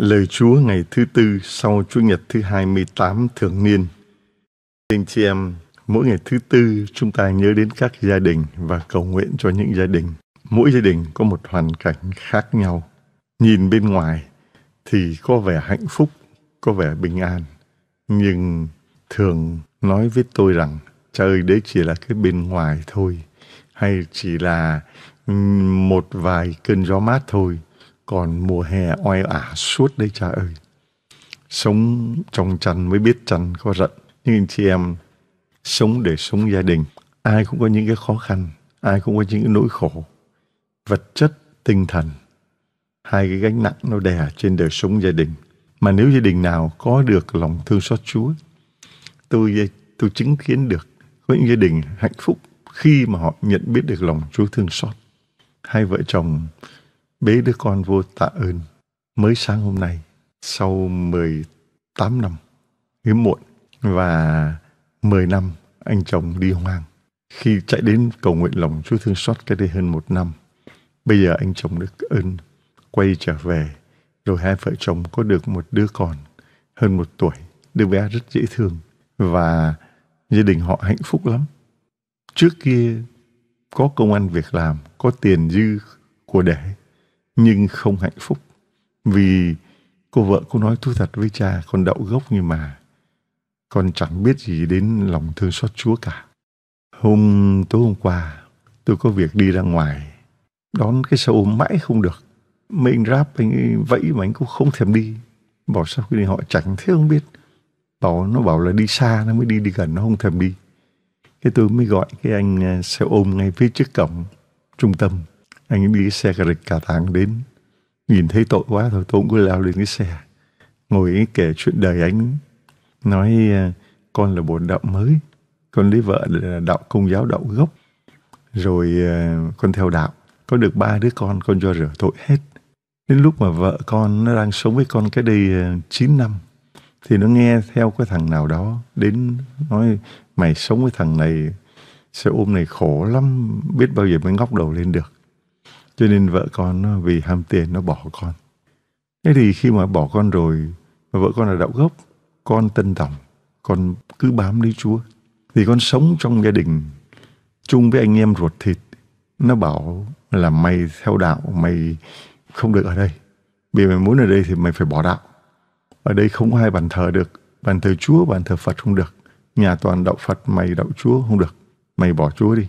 Lời Chúa ngày thứ tư sau Chúa Nhật thứ 28 thường niên. Xin chị em, mỗi ngày thứ tư chúng ta nhớ đến các gia đình và cầu nguyện cho những gia đình. Mỗi gia đình có một hoàn cảnh khác nhau. Nhìn bên ngoài thì có vẻ hạnh phúc, có vẻ bình an. Nhưng thường nói với tôi rằng, trời ơi, đấy chỉ là cái bên ngoài thôi. Hay chỉ là một vài cơn gió mát thôi còn mùa hè oi ả suốt đây cha ơi sống trong chăn mới biết chăn có rận nhưng anh chị em sống để sống gia đình ai cũng có những cái khó khăn ai cũng có những cái nỗi khổ vật chất tinh thần hai cái gánh nặng nó đè trên đời sống gia đình mà nếu gia đình nào có được lòng thương xót Chúa tôi tôi chứng kiến được có những gia đình hạnh phúc khi mà họ nhận biết được lòng Chúa thương xót hai vợ chồng bế đứa con vô tạ ơn mới sáng hôm nay sau 18 năm hiếm muộn và 10 năm anh chồng đi hoang. Khi chạy đến cầu nguyện lòng Chúa thương xót cái đây hơn một năm, bây giờ anh chồng được ơn quay trở về rồi hai vợ chồng có được một đứa con hơn một tuổi đứa bé rất dễ thương và gia đình họ hạnh phúc lắm trước kia có công ăn việc làm có tiền dư của để nhưng không hạnh phúc vì cô vợ cô nói thú thật với cha con đậu gốc nhưng mà con chẳng biết gì đến lòng thương xót chúa cả hôm tối hôm qua tôi có việc đi ra ngoài đón cái xe ôm mãi không được mấy anh ráp anh ấy vẫy mà anh cũng không thèm đi bảo sao khi họ chẳng thế không biết bảo nó bảo là đi xa nó mới đi đi gần nó không thèm đi thế tôi mới gọi cái anh à, xe ôm ngay phía trước cổng trung tâm anh đi xe cà rịch cả tháng đến nhìn thấy tội quá thôi tôi cũng cứ leo lên cái xe ngồi ấy kể chuyện đời anh nói à, con là bổn đạo mới con lấy vợ là đạo công giáo đạo gốc rồi à, con theo đạo có được ba đứa con con cho rửa tội hết đến lúc mà vợ con nó đang sống với con cái đây 9 à, năm thì nó nghe theo cái thằng nào đó đến nói mày sống với thằng này sẽ ôm này khổ lắm biết bao giờ mới ngóc đầu lên được cho nên vợ con nó vì ham tiền nó bỏ con thế thì khi mà bỏ con rồi mà vợ con là đạo gốc con tân tòng con cứ bám lấy chúa thì con sống trong gia đình chung với anh em ruột thịt nó bảo là mày theo đạo mày không được ở đây vì mày muốn ở đây thì mày phải bỏ đạo ở đây không có hai bàn thờ được bàn thờ chúa bàn thờ phật không được nhà toàn đạo phật mày đạo chúa không được mày bỏ chúa đi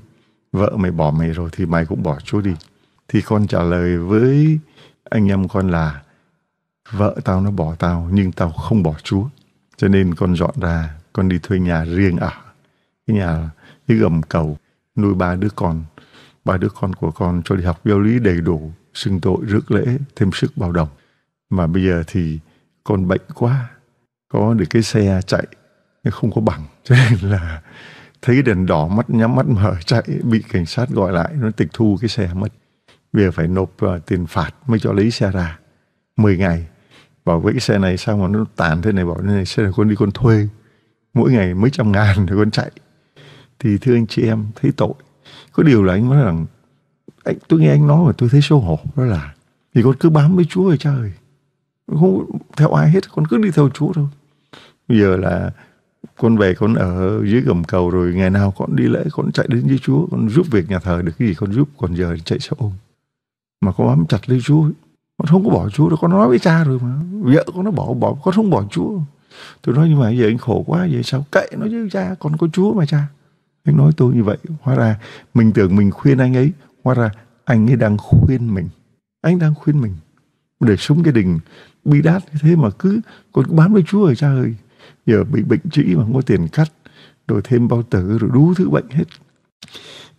vợ mày bỏ mày rồi thì mày cũng bỏ chúa đi thì con trả lời với anh em con là vợ tao nó bỏ tao nhưng tao không bỏ chúa cho nên con dọn ra con đi thuê nhà riêng ở cái nhà cái gầm cầu nuôi ba đứa con ba đứa con của con cho đi học giáo lý đầy đủ xưng tội rước lễ thêm sức bao đồng mà bây giờ thì con bệnh quá có được cái xe chạy nhưng không có bằng cho nên là thấy đèn đỏ mắt nhắm mắt mở chạy bị cảnh sát gọi lại nó tịch thu cái xe mất vì phải nộp uh, tiền phạt mới cho lấy xe ra 10 ngày Bảo với cái xe này sao mà nó tàn thế này Bảo này xe này con đi con thuê Mỗi ngày mấy trăm ngàn thì con chạy Thì thưa anh chị em thấy tội Có điều là anh nói rằng anh, Tôi nghe anh nói mà tôi thấy xấu hổ Đó là thì con cứ bám với Chúa rồi cha ơi Không theo ai hết Con cứ đi theo Chúa thôi Bây giờ là con về con ở dưới gầm cầu rồi ngày nào con đi lễ con chạy đến với Chúa con giúp việc nhà thờ được cái gì con giúp còn giờ chạy xe ôm mà con bám chặt lấy Chúa con không có bỏ Chúa đâu con nói với cha rồi mà vợ con nó bỏ bỏ con không bỏ Chúa tôi nói nhưng mà giờ anh khổ quá vậy sao cậy nó chứ cha con có Chúa mà cha anh nói tôi như vậy hóa ra mình tưởng mình khuyên anh ấy hóa ra anh ấy đang khuyên mình anh đang khuyên mình để sống gia đình bi đát như thế mà cứ còn bám với Chúa rồi cha ơi giờ bị bệnh trĩ mà không có tiền cắt rồi thêm bao tử rồi đủ thứ bệnh hết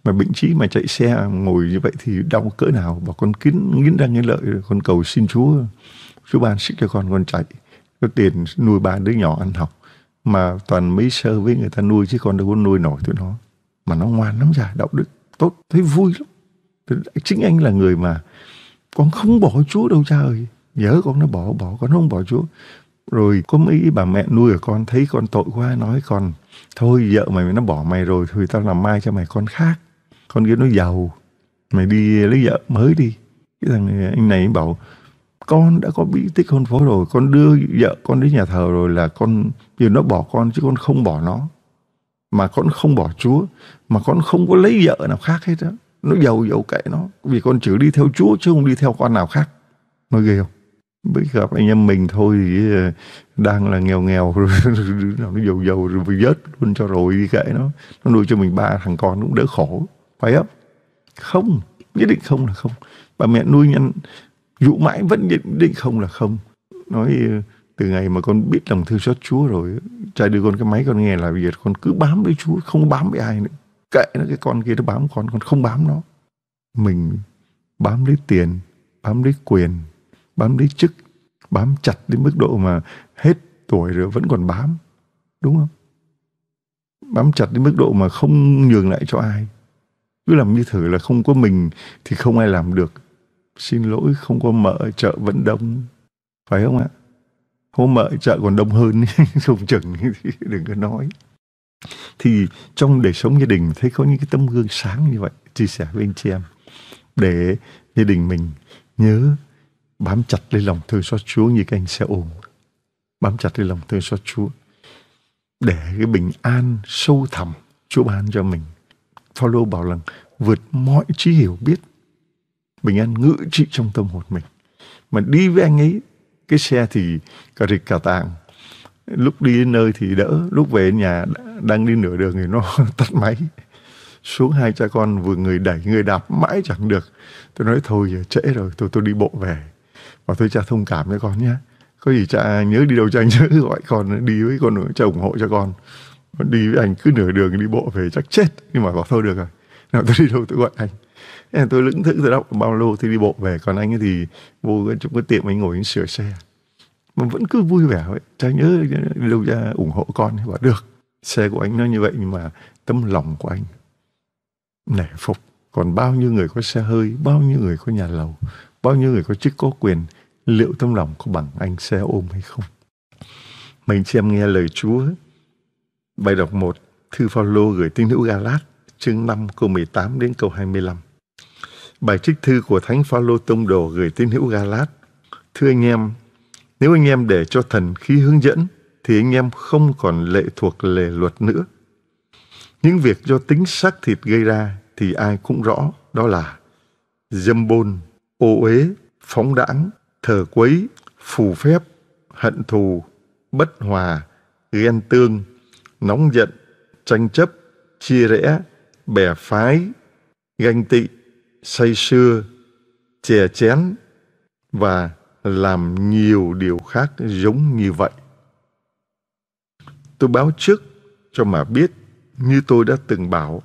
mà bệnh trí mà chạy xe ngồi như vậy thì đau cỡ nào và con kín nghiến răng nghiến lợi con cầu xin chúa chúa ban sức cho con con chạy có tiền nuôi ba đứa nhỏ ăn học mà toàn mấy sơ với người ta nuôi chứ con đâu có nuôi nổi tụi nó mà nó ngoan lắm già đạo đức tốt thấy vui lắm chính anh là người mà con không bỏ chúa đâu cha ơi nhớ con nó bỏ bỏ con không bỏ chúa rồi có mấy bà mẹ nuôi ở con thấy con tội quá nói con thôi vợ mày nó bỏ mày rồi thì tao làm mai cho mày con khác con kia nó giàu mày đi lấy vợ mới đi cái thằng này, anh này bảo con đã có bí tích hôn phối rồi con đưa vợ con đến nhà thờ rồi là con giờ nó bỏ con chứ con không bỏ nó mà con không bỏ chúa mà con không có lấy vợ nào khác hết á nó giàu giàu cậy nó vì con chỉ đi theo chúa chứ không đi theo con nào khác nói ghê không mới gặp anh em mình thôi thì đang là nghèo nghèo rồi nào nó giàu giàu rồi mình vớt luôn cho rồi đi kệ nó nó nuôi cho mình ba thằng con cũng đỡ khổ phải không không nhất định không là không bà mẹ nuôi nhân dụ mãi vẫn nhất định không là không nói ờ, từ ngày mà con biết lòng thương xót Chúa rồi ờ, trai đưa con cái máy con nghe là việc con cứ bám với Chúa không bám với ai nữa kệ nó cái con kia nó bám con con không bám nó mình bám lấy tiền bám lấy quyền bám lấy chức bám chặt đến mức độ mà hết tuổi rồi vẫn còn bám đúng không bám chặt đến mức độ mà không nhường lại cho ai cứ làm như thử là không có mình thì không ai làm được xin lỗi không có mợ chợ vẫn đông phải không ạ hôm mợ chợ còn đông hơn không chừng đừng có nói thì trong đời sống gia đình thấy có những cái tấm gương sáng như vậy chia sẻ với anh chị em để gia đình mình nhớ bám chặt lấy lòng thương xót Chúa như cái anh xe ôm bám chặt lấy lòng thương xót Chúa để cái bình an sâu thẳm Chúa ban cho mình. Phaolô bảo rằng vượt mọi trí hiểu biết bình an ngự trị trong tâm hồn mình. Mà đi với anh ấy cái xe thì cả rịch cả tàng, lúc đi đến nơi thì đỡ lúc về nhà đang đi nửa đường thì nó tắt máy xuống hai cha con vừa người đẩy người đạp mãi chẳng được tôi nói thôi giờ trễ rồi tôi tôi đi bộ về và thôi cha thông cảm với con nhé có gì cha nhớ đi đâu cha nhớ gọi con đi với con nữa, cha ủng hộ cho con đi với anh cứ nửa đường đi bộ về chắc chết nhưng mà bảo thôi được rồi nào tôi đi đâu tôi gọi anh em tôi lững thững từ đâu bao lâu thì đi bộ về còn anh ấy thì vô trong cái tiệm anh ngồi anh sửa xe mà vẫn cứ vui vẻ vậy cha nhớ đi đâu cha ủng hộ con bảo được xe của anh nó như vậy nhưng mà tấm lòng của anh nể phục còn bao nhiêu người có xe hơi bao nhiêu người có nhà lầu bao nhiêu người có chức có quyền liệu tâm lòng có bằng anh xe ôm hay không mình xem nghe lời Chúa bài đọc một thư Phaolô gửi tín hữu Galat chương 5 câu 18 đến câu 25 bài trích thư của Thánh Phaolô tông đồ gửi tín hữu Galat thưa anh em nếu anh em để cho thần khí hướng dẫn thì anh em không còn lệ thuộc lề luật nữa những việc do tính xác thịt gây ra thì ai cũng rõ đó là dâm bôn ô uế, phóng đãng, thờ quấy, phù phép, hận thù, bất hòa, ghen tương, nóng giận, tranh chấp, chia rẽ, bè phái, ganh tị, say sưa, chè chén và làm nhiều điều khác giống như vậy. Tôi báo trước cho mà biết như tôi đã từng bảo,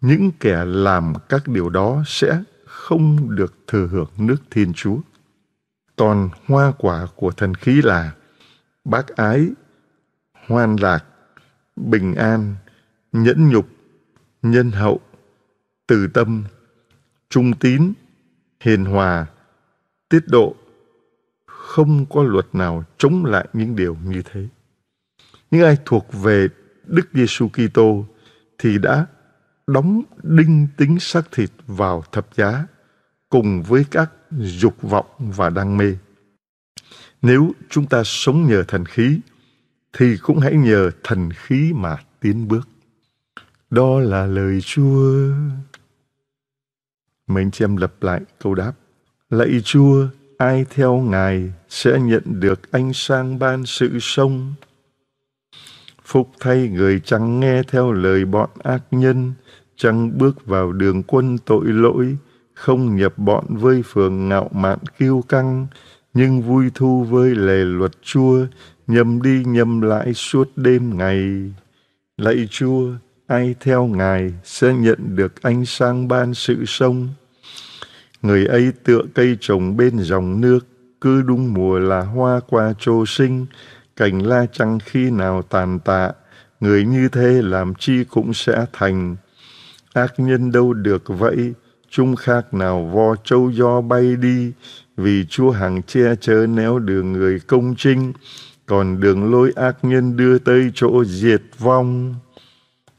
những kẻ làm các điều đó sẽ không được thừa hưởng nước Thiên Chúa. Còn hoa quả của thần khí là bác ái, hoan lạc, bình an, nhẫn nhục, nhân hậu, từ tâm, trung tín, hiền hòa, tiết độ. Không có luật nào chống lại những điều như thế. Những ai thuộc về Đức Giêsu Kitô thì đã đóng đinh tính xác thịt vào thập giá cùng với các dục vọng và đam mê. Nếu chúng ta sống nhờ thần khí, thì cũng hãy nhờ thần khí mà tiến bước. Đó là lời Chúa. Mình xem chị lặp lại câu đáp. Lạy Chúa, ai theo Ngài sẽ nhận được anh sang ban sự sông. Phục thay người chẳng nghe theo lời bọn ác nhân, chẳng bước vào đường quân tội lỗi, không nhập bọn với phường ngạo mạn kiêu căng, nhưng vui thu với lề luật chua, nhầm đi nhầm lại suốt đêm ngày. Lạy chua, ai theo Ngài sẽ nhận được ánh sáng ban sự sông. Người ấy tựa cây trồng bên dòng nước, cứ đúng mùa là hoa qua trô sinh, cành la chăng khi nào tàn tạ, người như thế làm chi cũng sẽ thành. Ác nhân đâu được vậy, chung khác nào vo châu do bay đi, vì Chúa hằng che chở néo đường người công trinh, còn đường lối ác nhân đưa tới chỗ diệt vong.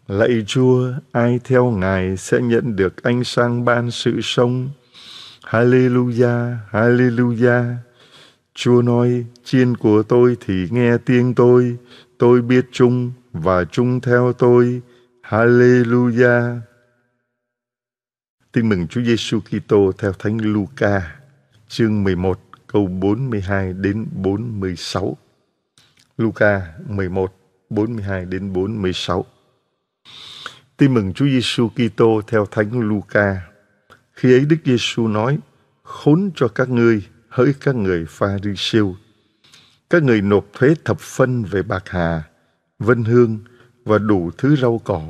Lạy Chúa, ai theo Ngài sẽ nhận được ánh sáng ban sự sống. Hallelujah, Hallelujah. Chúa nói, chiên của tôi thì nghe tiếng tôi, tôi biết chung và chung theo tôi. Hallelujah. Tin mừng Chúa Giêsu Kitô theo Thánh Luca, chương 11, câu 42 đến 46. Luca 11, 42 đến 46. Tin mừng Chúa Giêsu Kitô theo Thánh Luca. Khi ấy Đức Giêsu nói: Khốn cho các ngươi, hỡi các người pha ri siêu các người nộp thuế thập phân về bạc hà, vân hương và đủ thứ rau cỏ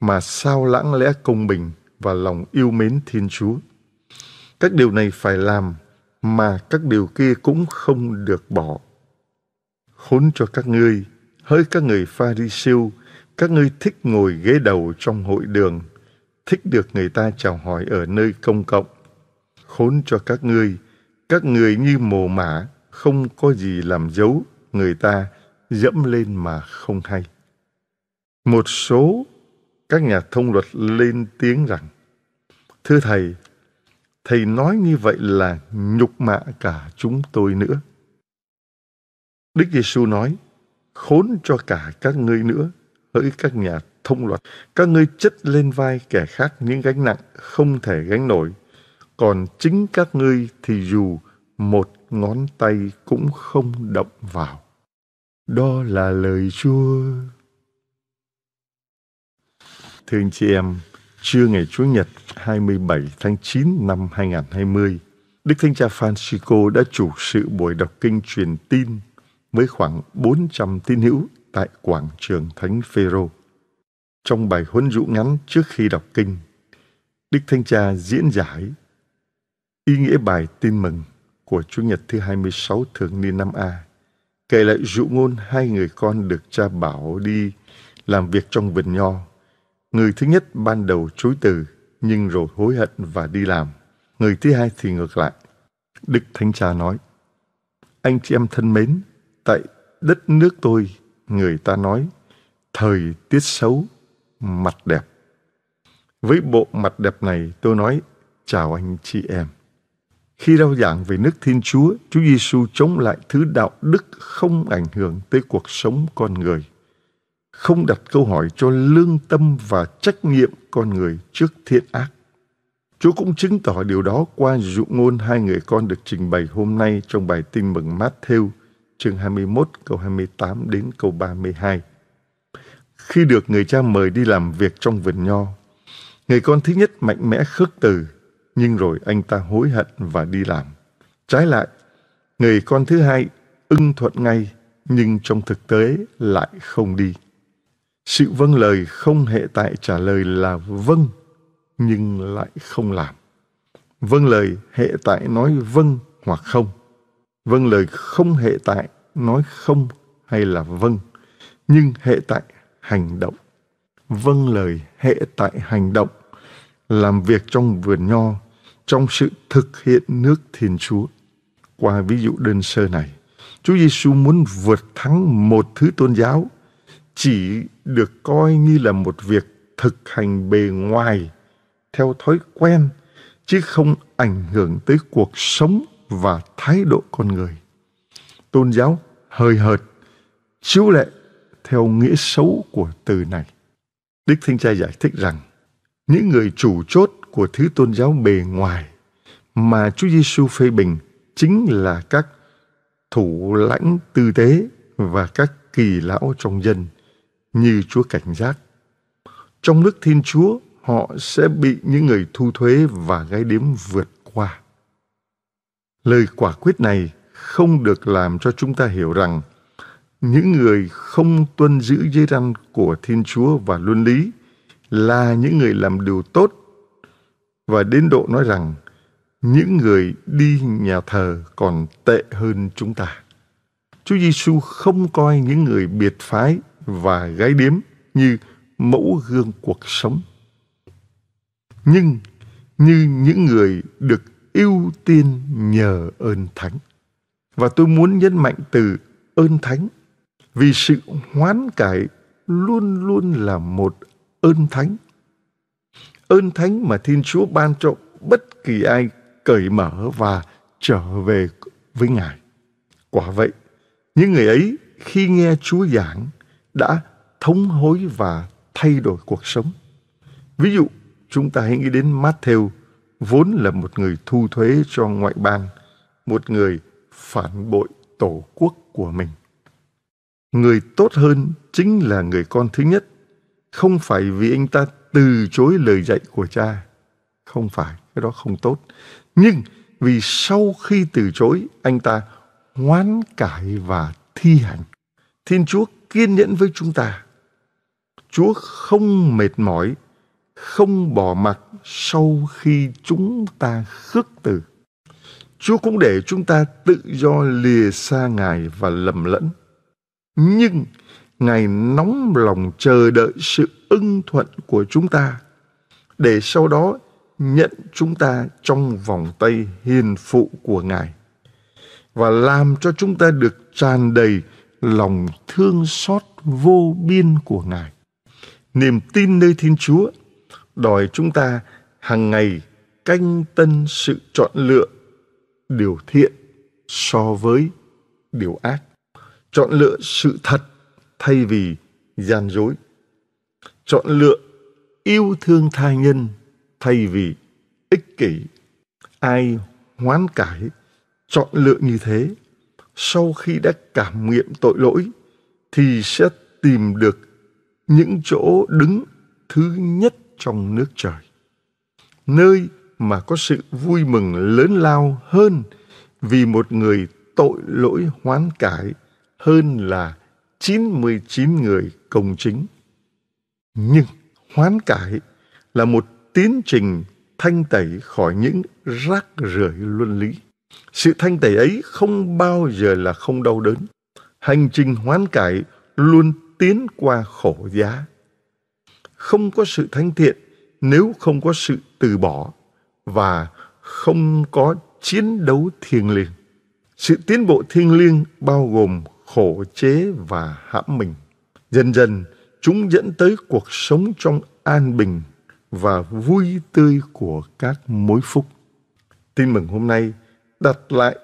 mà sao lãng lẽ công bình và lòng yêu mến Thiên Chúa. Các điều này phải làm mà các điều kia cũng không được bỏ. Khốn cho các ngươi, hỡi các người pha ri siêu, các ngươi thích ngồi ghế đầu trong hội đường, thích được người ta chào hỏi ở nơi công cộng. Khốn cho các ngươi, các người như mồ mả, không có gì làm giấu người ta dẫm lên mà không hay. Một số các nhà thông luật lên tiếng rằng, Thưa Thầy, Thầy nói như vậy là nhục mạ cả chúng tôi nữa. Đức Giêsu nói, khốn cho cả các ngươi nữa, hỡi các nhà thông luật, các ngươi chất lên vai kẻ khác những gánh nặng không thể gánh nổi, còn chính các ngươi thì dù một ngón tay cũng không động vào. Đó là lời Chúa. Thưa anh chị em, trưa ngày Chúa Nhật 27 tháng 9 năm 2020, Đức Thánh Cha Francisco đã chủ sự buổi đọc kinh truyền tin với khoảng 400 tín hữu tại quảng trường Thánh Phêrô. Trong bài huấn dụ ngắn trước khi đọc kinh, Đức Thánh Cha diễn giải ý nghĩa bài tin mừng của Chúa nhật thứ 26 thường niên năm A, kể lại dụ ngôn hai người con được cha bảo đi làm việc trong vườn nho Người thứ nhất ban đầu chối từ, nhưng rồi hối hận và đi làm. Người thứ hai thì ngược lại. Đức Thánh Cha nói, Anh chị em thân mến, tại đất nước tôi, người ta nói, thời tiết xấu, mặt đẹp. Với bộ mặt đẹp này, tôi nói, chào anh chị em. Khi rao giảng về nước Thiên Chúa, Chúa Giêsu chống lại thứ đạo đức không ảnh hưởng tới cuộc sống con người không đặt câu hỏi cho lương tâm và trách nhiệm con người trước thiện ác. Chúa cũng chứng tỏ điều đó qua dụ ngôn hai người con được trình bày hôm nay trong bài tin mừng Matthew chương 21 câu 28 đến câu 32. Khi được người cha mời đi làm việc trong vườn nho, người con thứ nhất mạnh mẽ khước từ, nhưng rồi anh ta hối hận và đi làm. Trái lại, người con thứ hai ưng thuận ngay, nhưng trong thực tế lại không đi sự vâng lời không hệ tại trả lời là vâng nhưng lại không làm vâng lời hệ tại nói vâng hoặc không vâng lời không hệ tại nói không hay là vâng nhưng hệ tại hành động vâng lời hệ tại hành động làm việc trong vườn nho trong sự thực hiện nước thiên chúa qua ví dụ đơn sơ này chúa giêsu muốn vượt thắng một thứ tôn giáo chỉ được coi như là một việc thực hành bề ngoài theo thói quen chứ không ảnh hưởng tới cuộc sống và thái độ con người tôn giáo hời hợt chiếu lệ theo nghĩa xấu của từ này đức thánh cha giải thích rằng những người chủ chốt của thứ tôn giáo bề ngoài mà Chúa Giêsu phê bình chính là các thủ lãnh tư tế và các kỳ lão trong dân như Chúa cảnh giác. Trong nước Thiên Chúa, họ sẽ bị những người thu thuế và gái điếm vượt qua. Lời quả quyết này không được làm cho chúng ta hiểu rằng những người không tuân giữ giới răn của Thiên Chúa và luân lý là những người làm điều tốt và đến độ nói rằng những người đi nhà thờ còn tệ hơn chúng ta. Chúa Giêsu không coi những người biệt phái và gái điếm như mẫu gương cuộc sống. Nhưng như những người được ưu tiên nhờ ơn thánh. Và tôi muốn nhấn mạnh từ ơn thánh vì sự hoán cải luôn luôn là một ơn thánh. Ơn thánh mà Thiên Chúa ban cho bất kỳ ai cởi mở và trở về với Ngài. Quả vậy, những người ấy khi nghe Chúa giảng đã thống hối và thay đổi cuộc sống. Ví dụ, chúng ta hãy nghĩ đến Matthew, vốn là một người thu thuế cho ngoại bang, một người phản bội tổ quốc của mình. Người tốt hơn chính là người con thứ nhất, không phải vì anh ta từ chối lời dạy của cha. Không phải, cái đó không tốt. Nhưng vì sau khi từ chối, anh ta hoán cải và thi hành. Thiên Chúa kiên nhẫn với chúng ta. Chúa không mệt mỏi, không bỏ mặc sau khi chúng ta khước từ. Chúa cũng để chúng ta tự do lìa xa Ngài và lầm lẫn. Nhưng Ngài nóng lòng chờ đợi sự ưng thuận của chúng ta để sau đó nhận chúng ta trong vòng tay hiền phụ của Ngài và làm cho chúng ta được tràn đầy lòng thương xót vô biên của Ngài. Niềm tin nơi Thiên Chúa đòi chúng ta hàng ngày canh tân sự chọn lựa điều thiện so với điều ác, chọn lựa sự thật thay vì gian dối, chọn lựa yêu thương tha nhân thay vì ích kỷ. Ai hoán cải chọn lựa như thế sau khi đã cảm nghiệm tội lỗi thì sẽ tìm được những chỗ đứng thứ nhất trong nước trời nơi mà có sự vui mừng lớn lao hơn vì một người tội lỗi hoán cải hơn là 99 người công chính. Nhưng hoán cải là một tiến trình thanh tẩy khỏi những rác rưởi luân lý. Sự thanh tẩy ấy không bao giờ là không đau đớn. Hành trình hoán cải luôn tiến qua khổ giá. Không có sự thánh thiện nếu không có sự từ bỏ và không có chiến đấu thiêng liêng. Sự tiến bộ thiêng liêng bao gồm khổ chế và hãm mình. Dần dần, chúng dẫn tới cuộc sống trong an bình và vui tươi của các mối phúc. Tin mừng hôm nay, đặt lại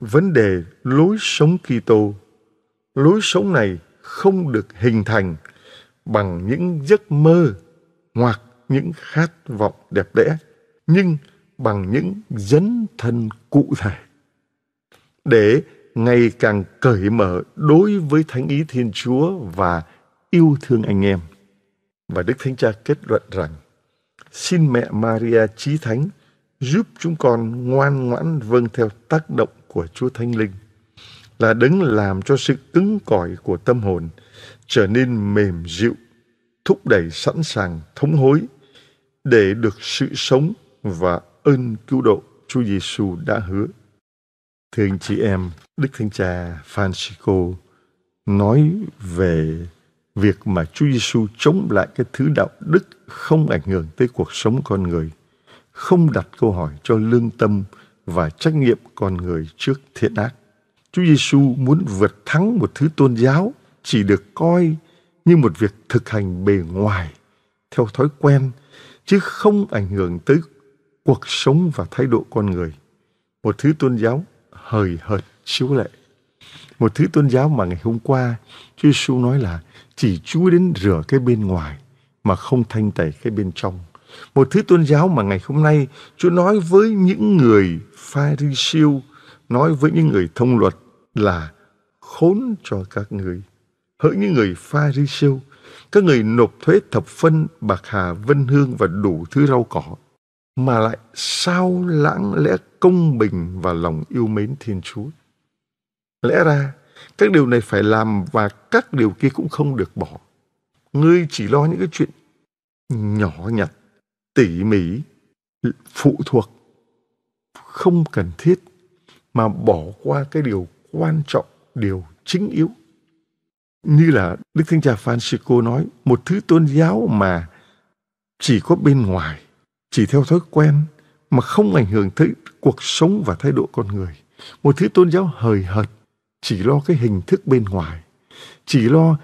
vấn đề lối sống Kitô. Lối sống này không được hình thành bằng những giấc mơ hoặc những khát vọng đẹp đẽ, nhưng bằng những dấn thân cụ thể. Để ngày càng cởi mở đối với thánh ý Thiên Chúa và yêu thương anh em. Và Đức Thánh Cha kết luận rằng, xin mẹ Maria Chí Thánh – giúp chúng con ngoan ngoãn vâng theo tác động của Chúa Thánh Linh là đứng làm cho sự cứng cỏi của tâm hồn trở nên mềm dịu, thúc đẩy sẵn sàng thống hối để được sự sống và ơn cứu độ Chúa Giêsu đã hứa. Thưa anh chị em, Đức Thánh Cha Francisco nói về việc mà Chúa Giêsu chống lại cái thứ đạo đức không ảnh hưởng tới cuộc sống con người – không đặt câu hỏi cho lương tâm và trách nhiệm con người trước thiện ác. Chúa Giêsu muốn vượt thắng một thứ tôn giáo chỉ được coi như một việc thực hành bề ngoài theo thói quen chứ không ảnh hưởng tới cuộc sống và thái độ con người. Một thứ tôn giáo hời hợt chiếu lệ. Một thứ tôn giáo mà ngày hôm qua Chúa Giêsu nói là chỉ chú đến rửa cái bên ngoài mà không thanh tẩy cái bên trong. Một thứ tôn giáo mà ngày hôm nay Chúa nói với những người pha nói với những người thông luật là khốn cho các người. Hỡi những người pha các người nộp thuế thập phân, bạc hà, vân hương và đủ thứ rau cỏ, mà lại sao lãng lẽ công bình và lòng yêu mến Thiên Chúa. Lẽ ra, các điều này phải làm và các điều kia cũng không được bỏ. Ngươi chỉ lo những cái chuyện nhỏ nhặt tỉ mỉ phụ thuộc không cần thiết mà bỏ qua cái điều quan trọng điều chính yếu như là đức thánh cha francisco nói một thứ tôn giáo mà chỉ có bên ngoài chỉ theo thói quen mà không ảnh hưởng tới cuộc sống và thái độ con người một thứ tôn giáo hời hợt chỉ lo cái hình thức bên ngoài chỉ lo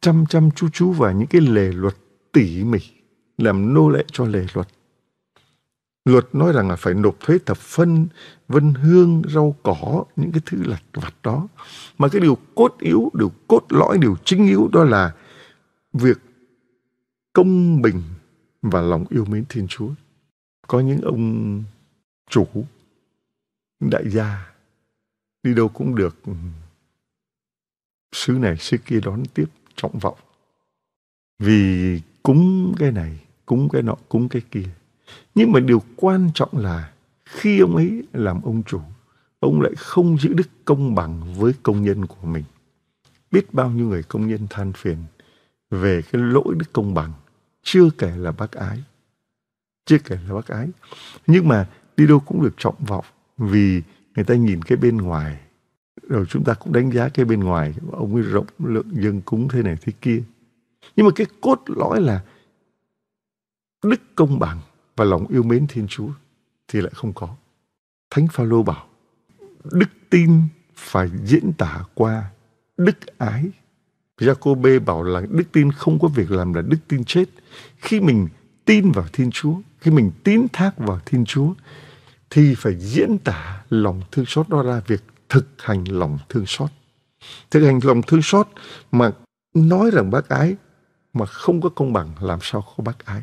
chăm chăm chú chú và những cái lề luật tỉ mỉ làm nô lệ cho lề luật. Luật nói rằng là phải nộp thuế thập phân, vân hương, rau cỏ, những cái thứ lặt vặt đó. Mà cái điều cốt yếu, điều cốt lõi, điều chính yếu đó là việc công bình và lòng yêu mến Thiên Chúa. Có những ông chủ, đại gia, đi đâu cũng được xứ này xứ kia đón tiếp trọng vọng vì cúng cái này cúng cái nọ, cúng cái kia. Nhưng mà điều quan trọng là khi ông ấy làm ông chủ, ông lại không giữ đức công bằng với công nhân của mình. Biết bao nhiêu người công nhân than phiền về cái lỗi đức công bằng, chưa kể là bác ái. Chưa kể là bác ái. Nhưng mà đi đâu cũng được trọng vọng vì người ta nhìn cái bên ngoài rồi chúng ta cũng đánh giá cái bên ngoài ông ấy rộng lượng dân cúng thế này thế kia nhưng mà cái cốt lõi là đức công bằng và lòng yêu mến Thiên Chúa thì lại không có. Thánh Phaolô bảo đức tin phải diễn tả qua đức ái. Jacob bảo là đức tin không có việc làm là đức tin chết. Khi mình tin vào Thiên Chúa, khi mình tín thác vào Thiên Chúa thì phải diễn tả lòng thương xót đó ra việc thực hành lòng thương xót. Thực hành lòng thương xót mà nói rằng bác ái mà không có công bằng làm sao có bác ái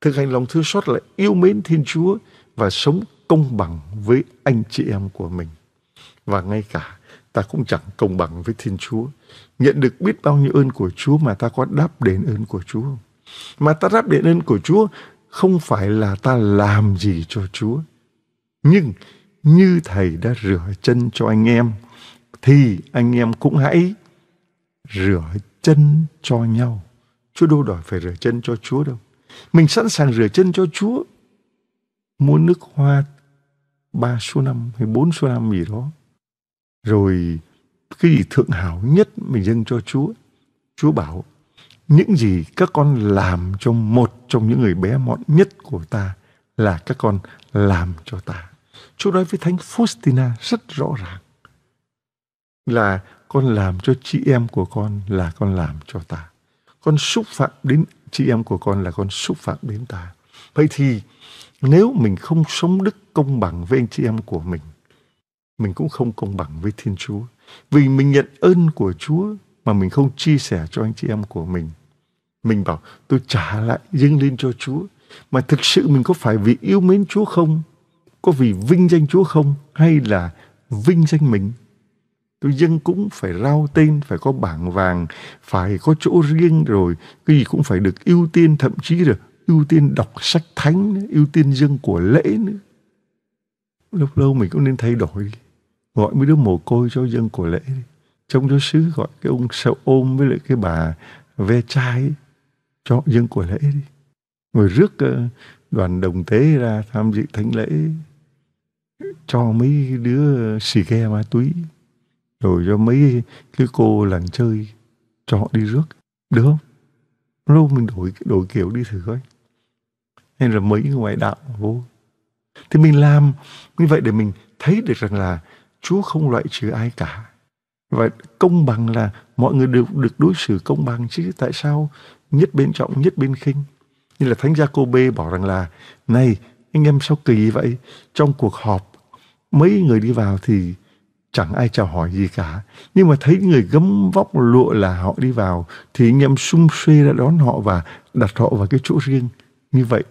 thực hành lòng thương xót là yêu mến Thiên Chúa và sống công bằng với anh chị em của mình. Và ngay cả ta cũng chẳng công bằng với Thiên Chúa. Nhận được biết bao nhiêu ơn của Chúa mà ta có đáp đền ơn của Chúa không? Mà ta đáp đền ơn của Chúa không phải là ta làm gì cho Chúa. Nhưng như Thầy đã rửa chân cho anh em, thì anh em cũng hãy rửa chân cho nhau. Chúa đâu đòi phải rửa chân cho Chúa đâu mình sẵn sàng rửa chân cho Chúa. Mua nước hoa 3 số 5 hay 4 số 5 gì đó. Rồi cái gì thượng hảo nhất mình dâng cho Chúa. Chúa bảo những gì các con làm cho một trong những người bé mọn nhất của ta là các con làm cho ta. Chúa nói với Thánh Faustina rất rõ ràng là con làm cho chị em của con là con làm cho ta. Con xúc phạm đến chị em của con là con xúc phạm đến ta vậy thì nếu mình không sống đức công bằng với anh chị em của mình mình cũng không công bằng với thiên chúa vì mình nhận ơn của chúa mà mình không chia sẻ cho anh chị em của mình mình bảo tôi trả lại dâng lên cho chúa mà thực sự mình có phải vì yêu mến chúa không có vì vinh danh chúa không hay là vinh danh mình tôi dâng cũng phải rao tên phải có bảng vàng phải có chỗ riêng rồi cái gì cũng phải được ưu tiên thậm chí là ưu tiên đọc sách thánh ưu tiên dân của lễ nữa lúc lâu mình cũng nên thay đổi gọi mấy đứa mồ côi cho dân của lễ đi. trong giáo sứ gọi cái ông sợ ôm với lại cái bà ve chai cho dân của lễ đi rồi rước ờ, đoàn đồng tế ra tham dự thánh lễ cho mấy đứa xì ghe ma túy rồi cho mấy cái cô làng chơi cho họ đi rước được không lâu mình đổi đổi kiểu đi thử coi hay là mấy ngoại đạo vô thì mình làm như vậy để mình thấy được rằng là Chúa không loại trừ ai cả và công bằng là mọi người đều được đối xử công bằng chứ tại sao nhất bên trọng nhất bên khinh như là thánh gia cô bê bảo rằng là này anh em sao kỳ vậy trong cuộc họp mấy người đi vào thì chẳng ai chào hỏi gì cả. Nhưng mà thấy người gấm vóc lụa là họ đi vào, thì anh em sung xuê đã đón họ và đặt họ vào cái chỗ riêng. Như vậy,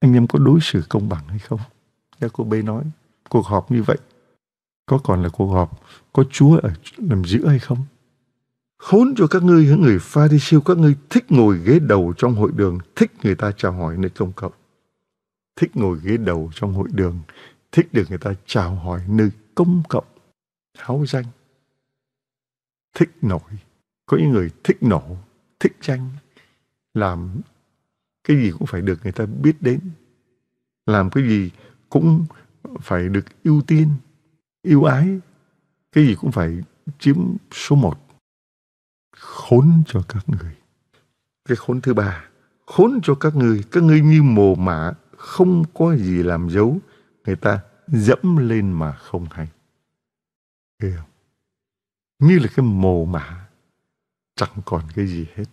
anh em có đối xử công bằng hay không? Các cô B nói, cuộc họp như vậy, có còn là cuộc họp có Chúa ở nằm giữa hay không? Khốn cho các ngươi, những người pha đi siêu, các ngươi thích ngồi ghế đầu trong hội đường, thích người ta chào hỏi nơi công cộng. Thích ngồi ghế đầu trong hội đường, thích được người ta chào hỏi nơi công cộng, háo danh, thích nổi. Có những người thích nổ, thích danh, làm cái gì cũng phải được người ta biết đến. Làm cái gì cũng phải được ưu tiên, yêu ái. Cái gì cũng phải chiếm số một. Khốn cho các người. Cái khốn thứ ba, khốn cho các người. Các người như mồ mả, không có gì làm dấu. Người ta dẫm lên mà không hay. Thấy Như là cái mồ mả, chẳng còn cái gì hết.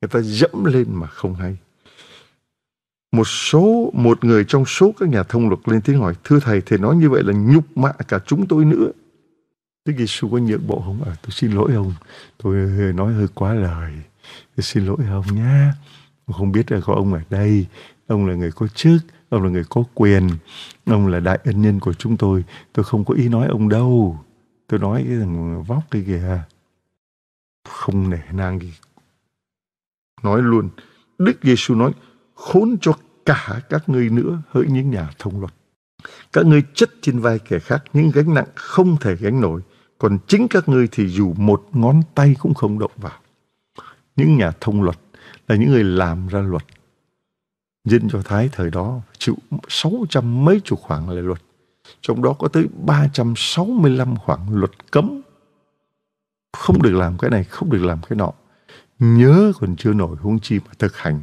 Người ta dẫm lên mà không hay. Một số, một người trong số các nhà thông luật lên tiếng hỏi, thưa thầy, thầy nói như vậy là nhục mạ cả chúng tôi nữa. Đức Giêsu có nhượng bộ không? À, tôi xin lỗi ông, tôi ờ, nói hơi quá lời. Tôi xin lỗi ông nhá. Tôi không biết là có ông ở đây, ông là người có chức, ông là người có quyền ông là đại ân nhân của chúng tôi tôi không có ý nói ông đâu tôi nói rằng vóc cái kìa không nể nang gì nói luôn đức giêsu nói khốn cho cả các ngươi nữa hỡi những nhà thông luật các ngươi chất trên vai kẻ khác những gánh nặng không thể gánh nổi còn chính các ngươi thì dù một ngón tay cũng không động vào những nhà thông luật là những người làm ra luật Dân Do Thái thời đó chịu sáu trăm mấy chục khoản lệ luật, trong đó có tới 365 khoản luật cấm. Không được làm cái này, không được làm cái nọ. Nhớ còn chưa nổi huống chi mà thực hành.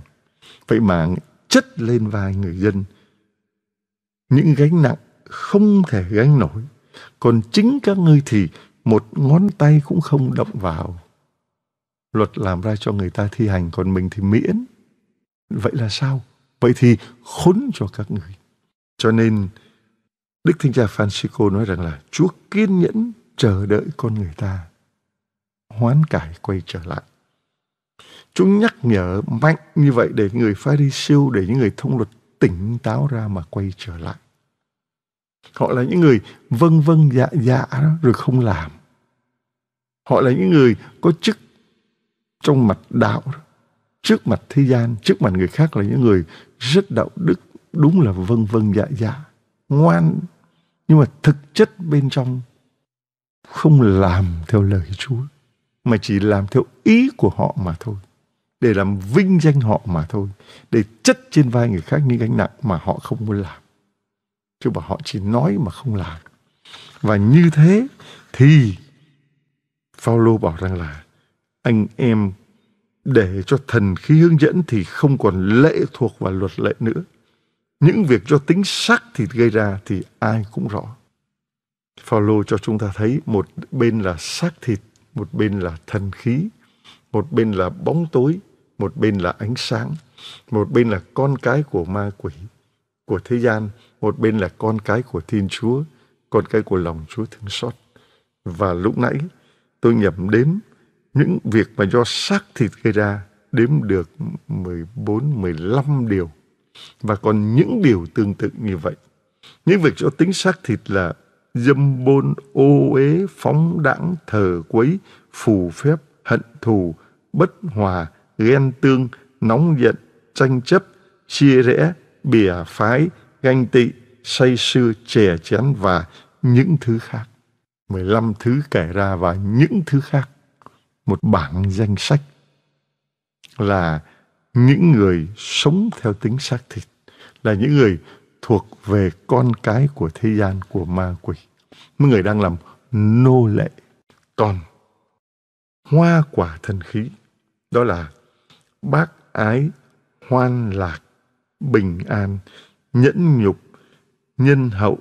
Vậy mà chất lên vai người dân những gánh nặng không thể gánh nổi. Còn chính các ngươi thì một ngón tay cũng không động vào. Luật làm ra cho người ta thi hành, còn mình thì miễn. Vậy là sao? Vậy thì khốn cho các người. Cho nên Đức Thánh Cha Francisco nói rằng là Chúa kiên nhẫn chờ đợi con người ta hoán cải quay trở lại. Chúa nhắc nhở mạnh như vậy để người pha đi siêu, để những người thông luật tỉnh táo ra mà quay trở lại. Họ là những người vâng vâng dạ dạ rồi không làm. Họ là những người có chức trong mặt đạo, trước mặt thế gian, trước mặt người khác là những người rất đạo đức đúng là vâng vâng dạ dạ ngoan nhưng mà thực chất bên trong không làm theo lời Chúa mà chỉ làm theo ý của họ mà thôi để làm vinh danh họ mà thôi để chất trên vai người khác những gánh nặng mà họ không muốn làm chứ bảo họ chỉ nói mà không làm và như thế thì Paulo bảo rằng là anh em để cho thần khí hướng dẫn thì không còn lệ thuộc vào luật lệ nữa. Những việc do tính xác thịt gây ra thì ai cũng rõ. Phaolô cho chúng ta thấy một bên là xác thịt, một bên là thần khí, một bên là bóng tối, một bên là ánh sáng, một bên là con cái của ma quỷ, của thế gian, một bên là con cái của Thiên Chúa, con cái của lòng Chúa thương xót. Và lúc nãy tôi nhầm đếm những việc mà do xác thịt gây ra đếm được 14, 15 điều. Và còn những điều tương tự như vậy. Những việc do tính xác thịt là dâm bôn, ô uế, phóng đãng, thờ quấy, phù phép, hận thù, bất hòa, ghen tương, nóng giận, tranh chấp, chia rẽ, bìa phái, ganh tị, say sưa, chè chén và những thứ khác. 15 thứ kể ra và những thứ khác một bảng danh sách là những người sống theo tính xác thịt là những người thuộc về con cái của thế gian của ma quỷ những người đang làm nô lệ còn hoa quả thần khí đó là bác ái hoan lạc bình an nhẫn nhục nhân hậu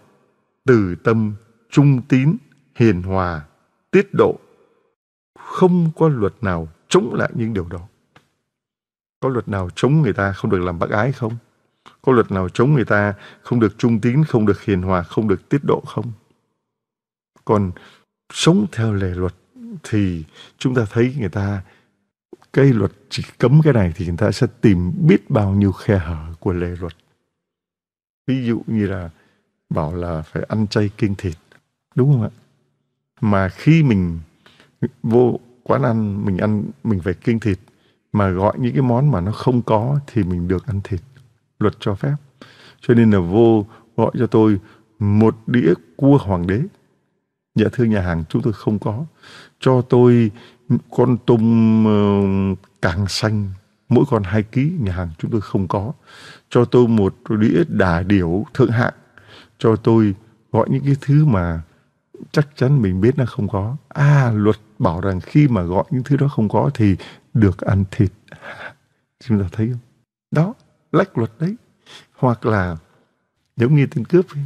từ tâm trung tín hiền hòa tiết độ không có luật nào chống lại những điều đó. Có luật nào chống người ta không được làm bác ái không? Có luật nào chống người ta không được trung tín, không được hiền hòa, không được tiết độ không? Còn sống theo lề luật thì chúng ta thấy người ta cái luật chỉ cấm cái này thì người ta sẽ tìm biết bao nhiêu khe hở của lề luật. Ví dụ như là bảo là phải ăn chay kiêng thịt, đúng không ạ? Mà khi mình vô quán ăn mình ăn mình phải kiêng thịt mà gọi những cái món mà nó không có thì mình được ăn thịt luật cho phép cho nên là vô gọi cho tôi một đĩa cua hoàng đế dạ thưa nhà hàng chúng tôi không có cho tôi con tôm ờ, càng xanh mỗi con 2 ký nhà hàng chúng tôi không có cho tôi một đĩa đà điểu thượng hạng cho tôi gọi những cái thứ mà chắc chắn mình biết là không có à luật bảo rằng khi mà gọi những thứ đó không có thì được ăn thịt chúng ta thấy không đó lách luật đấy hoặc là giống như tên cướp ấy.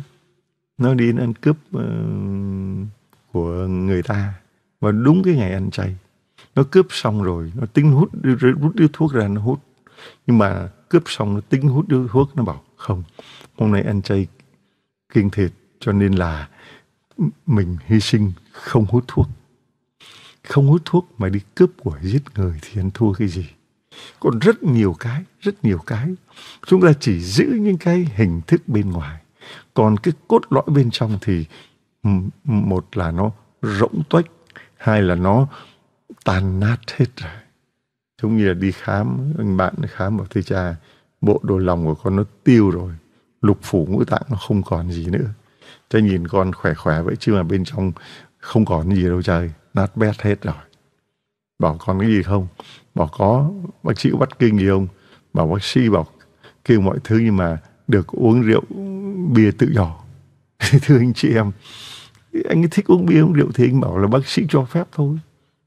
nó đi ăn cướp uh, của người ta và đúng cái ngày ăn chay nó cướp xong rồi nó tính hút rút điếu thuốc ra nó hút nhưng mà cướp xong nó tính hút điếu thuốc nó bảo không hôm nay ăn chay kiêng thịt cho nên là mình hy sinh không hút thuốc không hút thuốc mà đi cướp của giết người thì ăn thua cái gì còn rất nhiều cái rất nhiều cái chúng ta chỉ giữ những cái hình thức bên ngoài còn cái cốt lõi bên trong thì một là nó rỗng tuếch hai là nó tàn nát hết rồi giống như là đi khám anh bạn khám bảo thầy cha bộ đồ lòng của con nó tiêu rồi lục phủ ngũ tạng nó không còn gì nữa Thế nhìn con khỏe khỏe vậy chứ mà bên trong không còn gì đâu trời. Nát bét hết rồi. Bảo con cái gì không? Bảo có. Bác sĩ có bắt kinh gì không? Bảo bác sĩ bảo kêu mọi thứ nhưng mà được uống rượu bia tự do. Thưa anh chị em, anh ấy thích uống bia uống rượu thì anh bảo là bác sĩ cho phép thôi.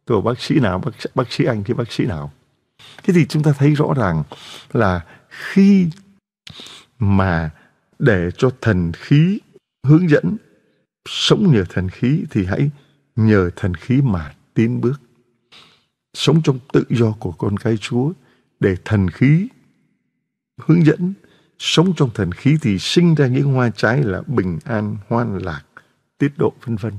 Tôi bảo bác sĩ nào, bác, bác sĩ anh thì bác sĩ nào. Thế thì chúng ta thấy rõ ràng là khi mà để cho thần khí hướng dẫn sống nhờ thần khí thì hãy nhờ thần khí mà tiến bước. Sống trong tự do của con cái Chúa để thần khí hướng dẫn. Sống trong thần khí thì sinh ra những hoa trái là bình an, hoan lạc, tiết độ vân vân.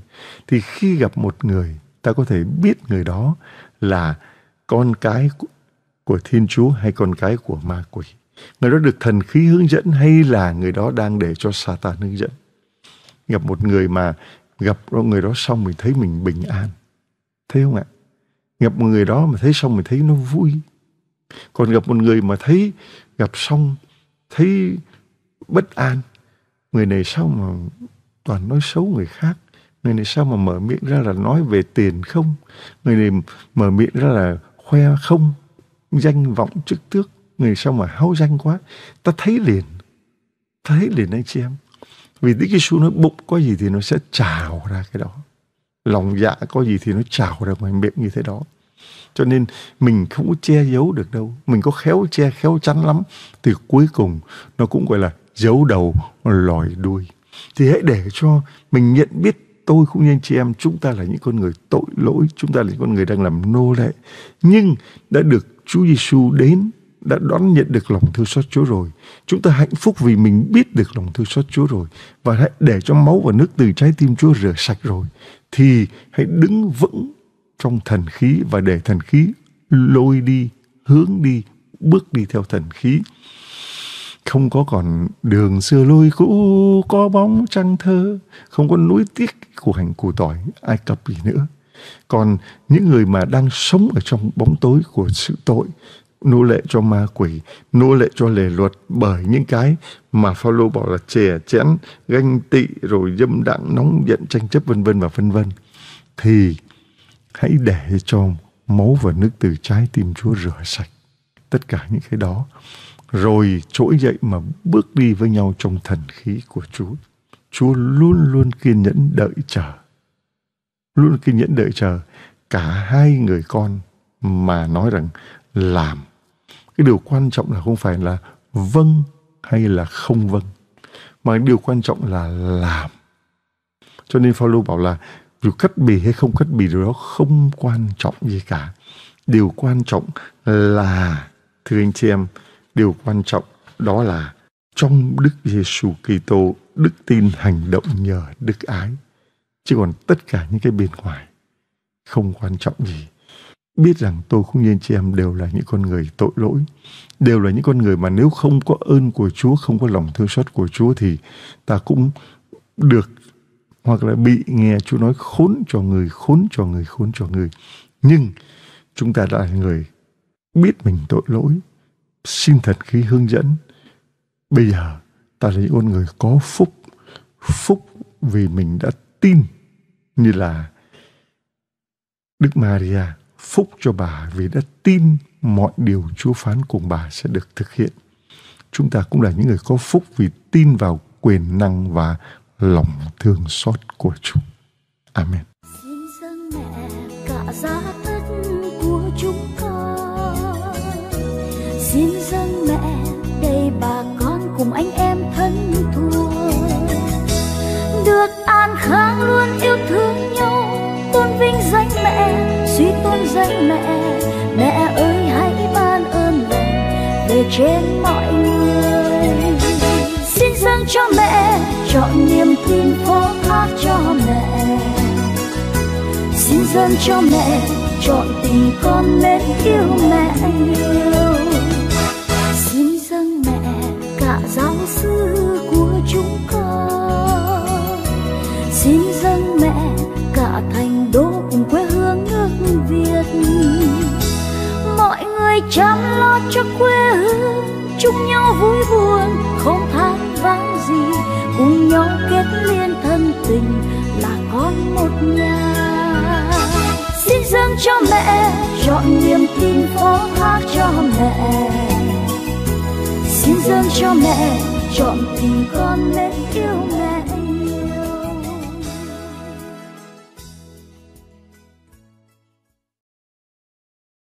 Thì khi gặp một người, ta có thể biết người đó là con cái của Thiên Chúa hay con cái của ma quỷ. Người đó được thần khí hướng dẫn hay là người đó đang để cho Satan hướng dẫn? gặp một người mà gặp người đó xong mình thấy mình bình an thấy không ạ gặp một người đó mà thấy xong mình thấy nó vui còn gặp một người mà thấy gặp xong thấy bất an người này sao mà toàn nói xấu người khác người này sao mà mở miệng ra là nói về tiền không người này mở miệng ra là khoe không danh vọng chức tước người sao mà háo danh quá ta thấy liền ta thấy liền anh chị em vì những cái xu nó bụng có gì thì nó sẽ trào ra cái đó lòng dạ có gì thì nó trào ra ngoài miệng như thế đó cho nên mình không có che giấu được đâu mình có khéo che khéo chắn lắm thì cuối cùng nó cũng gọi là giấu đầu lòi đuôi thì hãy để cho mình nhận biết tôi cũng như anh chị em chúng ta là những con người tội lỗi chúng ta là những con người đang làm nô lệ nhưng đã được Chúa Giêsu đến đã đón nhận được lòng thương xót Chúa rồi. Chúng ta hạnh phúc vì mình biết được lòng thương xót Chúa rồi và hãy để cho máu và nước từ trái tim Chúa rửa sạch rồi thì hãy đứng vững trong thần khí và để thần khí lôi đi, hướng đi, bước đi theo thần khí. Không có còn đường xưa lôi cũ, có bóng trăng thơ, không có núi tiếc của hành củ tỏi, ai cập gì nữa. Còn những người mà đang sống ở trong bóng tối của sự tội nô lệ cho ma quỷ, nô lệ cho lề luật bởi những cái mà Phaolô bảo là chè chén ganh tị rồi dâm đặng nóng giận tranh chấp vân vân và vân vân thì hãy để cho máu và nước từ trái tim Chúa rửa sạch tất cả những cái đó rồi trỗi dậy mà bước đi với nhau trong thần khí của Chúa. Chúa luôn luôn kiên nhẫn đợi chờ. Luôn kiên nhẫn đợi chờ cả hai người con mà nói rằng làm cái điều quan trọng là không phải là vâng hay là không vâng mà điều quan trọng là làm cho nên Paulo bảo là việc cất bì hay không cất bì điều đó không quan trọng gì cả điều quan trọng là thưa anh chị em điều quan trọng đó là trong Đức Giêsu Kitô đức tin hành động nhờ đức ái chứ còn tất cả những cái bên ngoài không quan trọng gì biết rằng tôi không như anh chị em đều là những con người tội lỗi đều là những con người mà nếu không có ơn của Chúa không có lòng thương xót của Chúa thì ta cũng được hoặc là bị nghe Chúa nói khốn cho người khốn cho người khốn cho người nhưng chúng ta đã là người biết mình tội lỗi xin thật khi hướng dẫn bây giờ ta là những con người có phúc phúc vì mình đã tin như là Đức Maria phúc cho bà vì đã tin mọi điều Chúa phán cùng bà sẽ được thực hiện. Chúng ta cũng là những người có phúc vì tin vào quyền năng và lòng thương xót của Chúa. Amen. Xin dâng mẹ đầy bà con cùng anh em thân thuộc. trên mọi người xin dâng cho mẹ chọn niềm tin phó thác cho mẹ xin dâng cho mẹ chọn tình con mến yêu mẹ nhiều chung nhau vui buồn không than vãn gì cùng nhau kết liên thân tình là con một nhà xin dâng cho mẹ chọn niềm tin phó thác cho mẹ xin dâng cho mẹ chọn tình con nên yêu mẹ